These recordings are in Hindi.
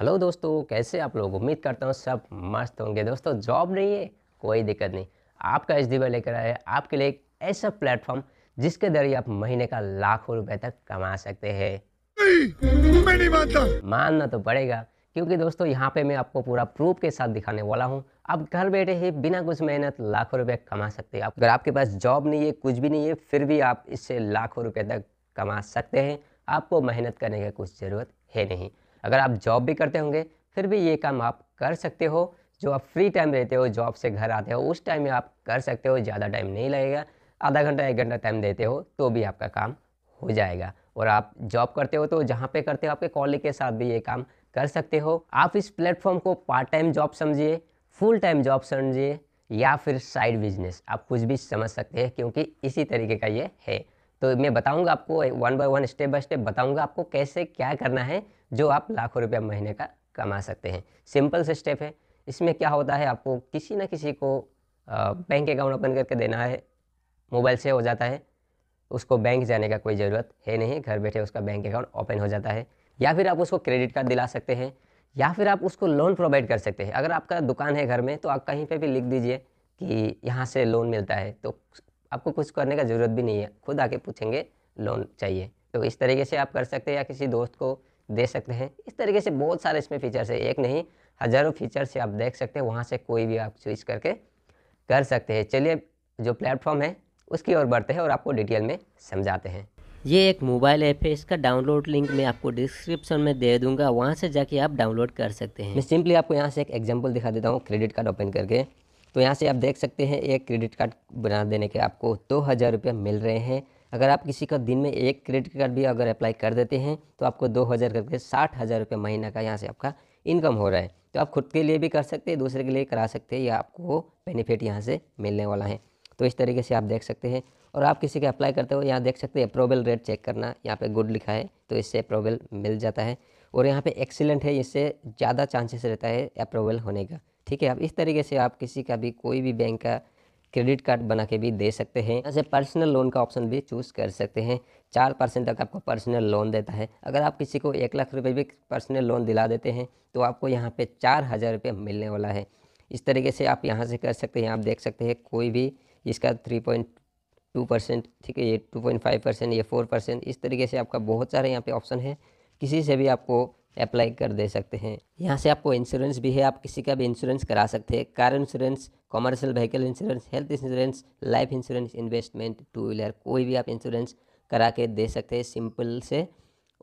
हेलो दोस्तों कैसे आप लोग उम्मीद करता हूँ सब मस्त होंगे दोस्तों जॉब नहीं है कोई दिक्कत नहीं आपका एच डी लेकर आए आपके लिए एक ऐसा प्लेटफॉर्म जिसके जरिए आप महीने का लाखों रुपए तक कमा सकते हैं मानना तो पड़ेगा क्योंकि दोस्तों यहाँ पे मैं आपको पूरा प्रूफ के साथ दिखाने वाला हूँ आप घर बैठे ही बिना कुछ मेहनत लाखों रुपए कमा सकते हैं आप अगर आपके पास जॉब नहीं है कुछ भी नहीं है फिर भी आप इससे लाखों रुपए तक कमा सकते हैं आपको मेहनत करने की कुछ ज़रूरत है नहीं अगर आप जॉब भी करते होंगे फिर भी ये काम आप कर सकते हो जो आप फ्री टाइम रहते हो जॉब से घर आते हो उस टाइम में आप कर सकते हो ज़्यादा टाइम नहीं लगेगा आधा घंटा एक घंटा टाइम देते हो तो भी आपका काम हो जाएगा और आप जॉब करते हो तो जहाँ पे करते हो आपके कॉलेज के साथ भी ये काम कर सकते हो आप इस प्लेटफॉर्म को पार्ट टाइम जॉब समझिए फुल टाइम जॉब समझिए या फिर साइड बिजनेस आप कुछ भी समझ सकते हैं क्योंकि इसी तरीके का ये है तो मैं बताऊंगा आपको one by one step by step बताऊंगा आपको कैसे क्या करना है जो आप लाखों रुपया महीने का कमा सकते हैं सिंपल से स्टेप है इसमें क्या होता है आपको किसी ना किसी को बैंक अकाउंट ओपन करके देना है मोबाइल से हो जाता है उसको बैंक जाने का कोई ज़रूरत है नहीं घर बैठे उसका बैंक अकाउंट ओपन हो जाता है या फिर आप उसको क्रेडिट कार्ड दिला सकते हैं या फिर आप उसको लोन प्रोवाइड कर सकते हैं अगर आपका दुकान है घर में तो आप कहीं पे भी लिख दीजिए कि यहाँ से लोन मिलता है तो आपको कुछ करने का ज़रूरत भी नहीं है खुद आके पूछेंगे लोन चाहिए तो इस तरीके से आप कर सकते हैं या किसी दोस्त को दे सकते हैं इस तरीके से बहुत सारे इसमें फीचर्स है एक नहीं हज़ारों फीचर्स आप देख सकते हैं वहाँ से कोई भी आप स्विच करके कर सकते हैं चलिए जो प्लेटफॉर्म है उसकी ओर बढ़ते हैं और आपको डिटेल में समझाते हैं ये एक मोबाइल ऐप है इसका डाउनलोड लिंक मैं आपको डिस्क्रिप्शन में दे दूंगा वहाँ से जाके आप डाउनलोड कर सकते हैं मैं सिंपली आपको यहाँ से एक एग्जांपल दिखा देता हूँ क्रेडिट कार्ड ओपन करके तो यहाँ से आप देख सकते हैं एक क्रेडिट कार्ड बना देने के आपको दो हज़ार रुपये मिल रहे हैं अगर आप किसी का दिन में एक क्रेडिट कार्ड भी अगर अप्लाई कर देते हैं तो आपको दो हज़ार करके साठ हज़ार रुपये महीना का यहाँ से आपका इनकम हो रहा है तो आप खुद के लिए भी कर सकते हैं दूसरे के लिए करा सकते हैं या आपको वो बेनिफिट यहाँ से मिलने वाला है तो इस तरीके से आप देख सकते हैं और आप किसी के अप्लाई करते हो यहाँ देख सकते हैं अप्रूवल रेट चेक करना यहाँ पर गुड लिखा है तो इससे अप्रोवल मिल जाता है और यहाँ पर एक्सीलेंट है इससे ज़्यादा चांसेस रहता है अप्रूवल होने का ठीक है आप इस तरीके से आप किसी का भी कोई भी बैंक का क्रेडिट कार्ड बना के भी दे सकते हैं ऐसे पर्सनल लोन का ऑप्शन भी चूज़ कर सकते हैं चार परसेंट तक आपको पर्सनल लोन देता है अगर आप किसी को एक लाख रुपये भी पर्सनल लोन दिला देते हैं तो आपको यहाँ पे चार हज़ार रुपये मिलने वाला है इस तरीके से आप यहाँ से कर सकते हैं आप देख सकते हैं कोई भी इसका थ्री पॉइंट टू परसेंट ठीक है ये टू पॉइंट फाइव परसेंट ये फोर परसेंट इस तरीके से आपका बहुत सारे यहाँ पे ऑप्शन है किसी से भी आपको अप्लाई कर दे सकते हैं यहाँ से आपको इंश्योरेंस भी है आप किसी का भी इंश्योरेंस करा सकते हैं car insurance commercial vehicle insurance health insurance life insurance investment two wheeler कोई भी आप इंश्योरेंस करा के दे सकते हैं सिंपल से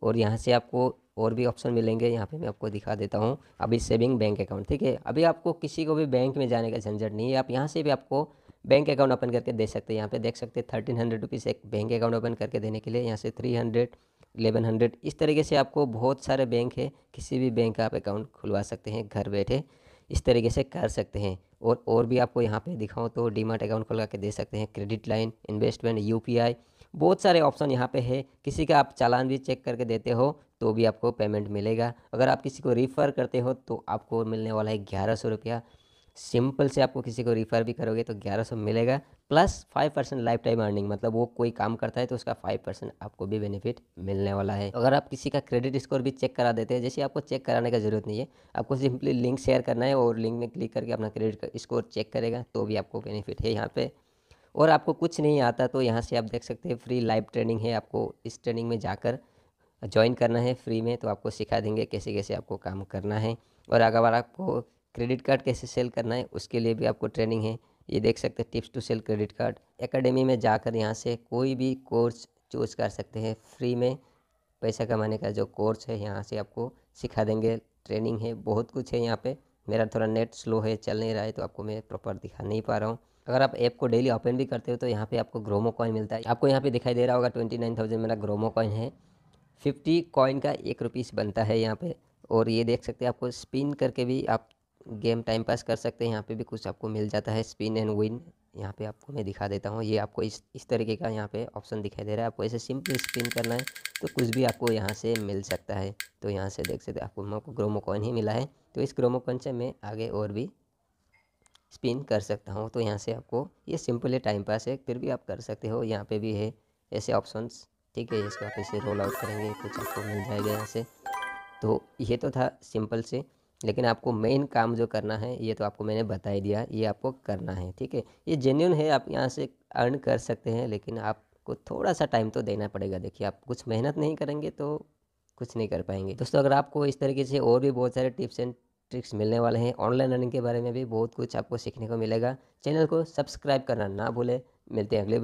और यहाँ से आपको और भी ऑप्शन मिलेंगे यहाँ पे मैं आपको दिखा देता हूँ अभी सेविंग बैंक अकाउंट ठीक है अभी आपको किसी को भी बैंक में जाने का झंझट नहीं है आप यहाँ से भी आपको बैंक अकाउंट ओपन करके दे सकते हैं यहाँ पे देख सकते हैं थर्टीन हंड्रेड रुपीज़ एक बैंक अकाउंट ओपन करके देने के लिए यहाँ से थ्री हंड्रेड एलेवन हंड्रेड इस तरीके से आपको बहुत सारे बैंक है किसी भी बैंक का आप अकाउंट खुलवा सकते हैं घर बैठे इस तरीके से कर सकते हैं और और भी आपको यहाँ पे दिखाऊँ तो डीमार्ट अकाउंट खुलवा के दे सकते हैं क्रेडिट लाइन इन्वेस्टमेंट आई बहुत सारे ऑप्शन यहाँ पे है किसी का आप चालान भी चेक करके देते हो तो भी आपको पेमेंट मिलेगा अगर आप किसी को रिफ़र करते हो तो आपको मिलने वाला है ग्यारह सौ रुपया सिंपल से आपको किसी को रिफ़र भी करोगे तो ग्यारह सौ मिलेगा plus five percent life time earning मतलब वो कोई काम करता है तो उसका फाइव परसेंट आपको भी बेनिफिट मिलने वाला है अगर आप किसी का क्रेडिट स्कोर भी चेक करा देते हैं जैसे आपको चेक कराने का जरूरत नहीं है आपको सिंपली लिंक शेयर करना है और लिंक में क्लिक करके अपना क्रेडिट स्कोर चेक करेगा तो भी आपको बेनिफिट है यहाँ पर और आपको कुछ नहीं आता तो यहाँ से आप देख सकते हैं फ्री लाइव ट्रेनिंग है आपको इस ट्रेनिंग में जाकर ज्वाइन करना है फ्री में तो आपको सिखा देंगे कैसे कैसे आपको काम करना है और अगर आपको क्रेडिट कार्ड कैसे सेल करना है उसके लिए भी आपको ट्रेनिंग है ये देख सकते हैं tips to sell credit card academy में जाकर यहाँ से कोई भी कोर्स चूज कर सकते हैं फ्री में पैसा कमाने का जो कोर्स है यहाँ से आपको सिखा देंगे ट्रेनिंग है बहुत कुछ है यहाँ पे मेरा थोड़ा नेट स्लो है चल नहीं रहा है तो आपको मैं प्रॉपर दिखा नहीं पा रहा हूँ अगर आप ऐप को डेली ओपन भी करते हो तो यहाँ पर आपको ग्रोमो कॉइन मिलता है आपको यहाँ पर दिखाई दे रहा होगा ट्वेंटी नाइन थाउजेंड मेरा ग्रोमो कॉइन है फिफ्टी कॉइन का एक रुपीस बनता है यहाँ पर और ये देख सकते हैं आपको स्पिन करके भी आप गेम टाइम पास कर सकते हैं यहाँ पे भी कुछ आपको मिल जाता है स्पिन एंड विन यहाँ पे आपको मैं दिखा देता हूँ ये आपको इस इस तरीके का यहाँ पे ऑप्शन दिखाई दे रहा है आपको ऐसे सिंपल स्पिन करना है तो कुछ भी आपको यहाँ से मिल सकता है तो यहाँ से देख सकते आपको मेरे ग्रोमो कॉइन ही मिला है तो इस ग्रोमो कॉइन से मैं आगे और भी स्पिन कर सकता हूँ तो यहाँ से आपको ये सिंपल है टाइम पास है फिर भी आप कर सकते हो यहाँ पर भी है ऐसे ऑप्शन ठीक है इसको आप ऐसे रोल आउट करेंगे कुछ आपको मिल जाएगा यहाँ से तो ये तो था सिंपल से लेकिन आपको मेन काम जो करना है ये तो आपको मैंने बता ही दिया ये आपको करना है ठीक है ये जेन्यून है आप यहाँ से अर्न कर सकते हैं लेकिन आपको थोड़ा सा टाइम तो देना पड़ेगा देखिए आप कुछ मेहनत नहीं करेंगे तो कुछ नहीं कर पाएंगे दोस्तों अगर आपको इस तरीके से और भी बहुत सारे टिप्स एंड ट्रिक्स मिलने वाले हैं ऑनलाइन लर्निंग के बारे में भी बहुत कुछ आपको सीखने को मिलेगा चैनल को सब्सक्राइब करना ना भूलें मिलते हैं अगले